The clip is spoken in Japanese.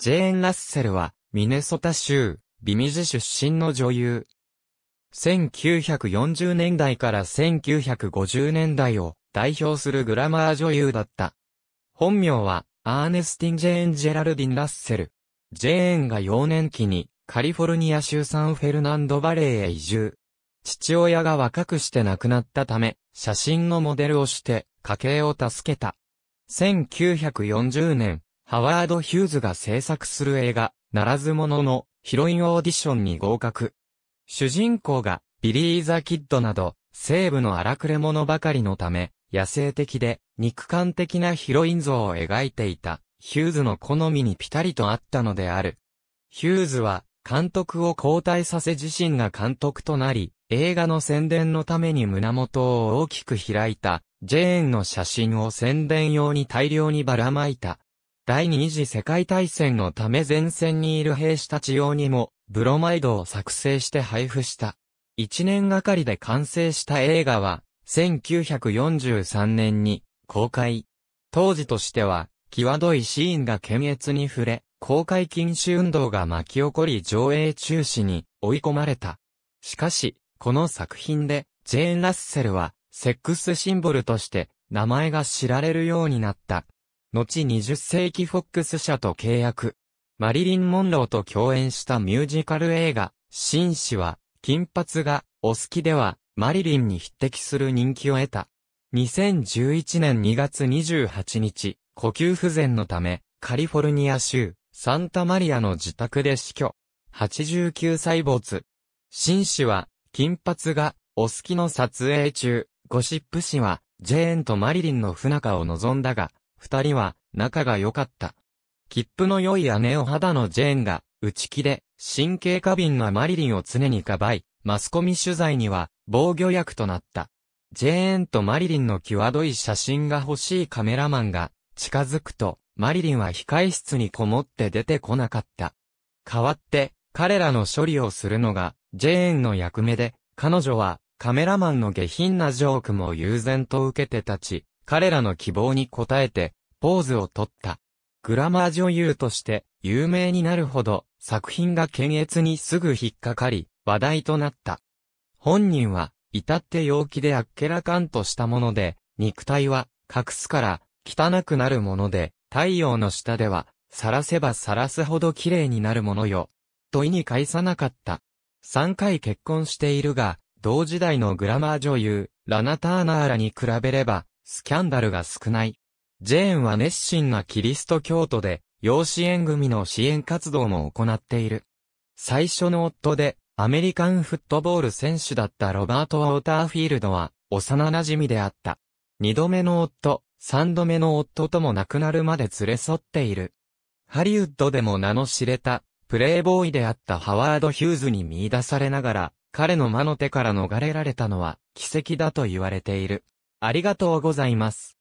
ジェーン・ラッセルは、ミネソタ州、ビミジ出身の女優。1940年代から1950年代を代表するグラマー女優だった。本名は、アーネスティン・ジェーン・ジェラルディン・ラッセル。ジェーンが幼年期に、カリフォルニア州サンフェルナンドバレーへ移住。父親が若くして亡くなったため、写真のモデルをして、家計を助けた。1940年、ハワード・ヒューズが制作する映画、ならず者のヒロインオーディションに合格。主人公がビリー・ザ・キッドなど、西部の荒くれ者ばかりのため、野生的で肉感的なヒロイン像を描いていた、ヒューズの好みにピタリとあったのである。ヒューズは、監督を交代させ自身が監督となり、映画の宣伝のために胸元を大きく開いた、ジェーンの写真を宣伝用に大量にばらまいた。第二次世界大戦のため前線にいる兵士たち用にも、ブロマイドを作成して配布した。一年がかりで完成した映画は、1943年に公開。当時としては、際どいシーンが検閲に触れ、公開禁止運動が巻き起こり上映中止に追い込まれた。しかし、この作品で、ジェーン・ラッセルは、セックスシンボルとして、名前が知られるようになった。後20世紀フォックス社と契約。マリリン・モンローと共演したミュージカル映画、紳士は、金髪が、お好きでは、マリリンに匹敵する人気を得た。2011年2月28日、呼吸不全のため、カリフォルニア州、サンタマリアの自宅で死去。89歳没。紳士は、金髪が、お好きの撮影中、ゴシップ氏は、ジェーンとマリリンの不仲を望んだが、二人は仲が良かった。切符の良い姉を肌のジェーンが、内気で、神経過敏なマリリンを常にかばい、マスコミ取材には防御役となった。ジェーンとマリリンの際どい写真が欲しいカメラマンが近づくと、マリリンは控室にこもって出てこなかった。代わって、彼らの処理をするのが、ジェーンの役目で、彼女は、カメラマンの下品なジョークも悠然と受けて立ち、彼らの希望に応えて、ポーズをとった。グラマー女優として有名になるほど作品が検閲にすぐ引っかかり話題となった。本人は至って陽気であっけらかんとしたもので肉体は隠すから汚くなるもので太陽の下では晒せば晒すほど綺麗になるものよ。と意に介さなかった。3回結婚しているが同時代のグラマー女優ラナターナーらに比べればスキャンダルが少ない。ジェーンは熱心なキリスト教徒で、養子縁組の支援活動も行っている。最初の夫で、アメリカンフットボール選手だったロバート・ウォーターフィールドは、幼馴染であった。二度目の夫、三度目の夫とも亡くなるまで連れ添っている。ハリウッドでも名の知れた、プレイボーイであったハワード・ヒューズに見出されながら、彼の魔の手から逃れられたのは、奇跡だと言われている。ありがとうございます。